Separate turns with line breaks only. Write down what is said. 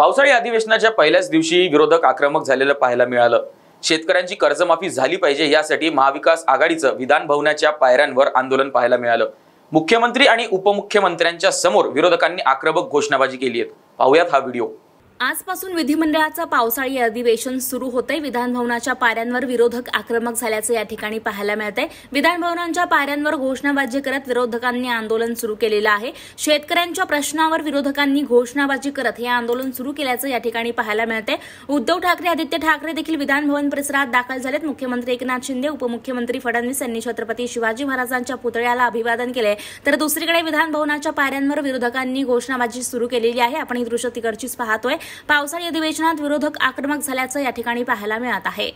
पावसाळी अधिवेशनाच्या पहिल्याच दिवशी विरोधक आक्रमक झालेलं पाहायला मिळालं शेतकऱ्यांची कर्जमाफी झाली पाहिजे यासाठी महाविकास आघाडीचं विधान भवनाच्या पायऱ्यांवर आंदोलन पाहायला मिळालं मुख्यमंत्री आणि उपमुख्यमंत्र्यांच्या समोर विरोधकांनी आक्रमक घोषणाबाजी केली आहे पाहुयात हा व्हिडिओ
आजपासून विधिमंडळाचं पावसाळी अधिवेशन सुरू होतंय विधानभवनाच्या पाऱ्यांवर विरोधक आक्रमक झाल्याचं या ठिकाणी पाहायला मिळतंय विधानभवनांच्या पाऱ्यांवर घोषणाबाजी करत विरोधकांनी आंदोलन सुरू केलेलं आहे शेतकऱ्यांच्या प्रश्नावर विरोधकांनी घोषणाबाजी करत हे आंदोलन सुरू केल्याचं या ठिकाणी पाहायला मिळतंय उद्धव ठाकरे आदित्य ठाकरे देखील विधानभवन परिसरात दाखल झालेत मुख्यमंत्री एकनाथ शिंदे उपमुख्यमंत्री फडणवीस यांनी छत्रपती शिवाजी महाराजांच्या पुतळ्याला अभिवादन केले तर दुसरीकडे विधानभवनाच्या पाऱ्यांवर विरोधकांनी घोषणाबाजी सुरू केलेली आहे आपण ही दृश्य तिकडचीच पाहतोय पावसाळी अधिवेशनात विरोधक आक्रमक झाल्याचं या ठिकाणी पाहायला मिळत आहे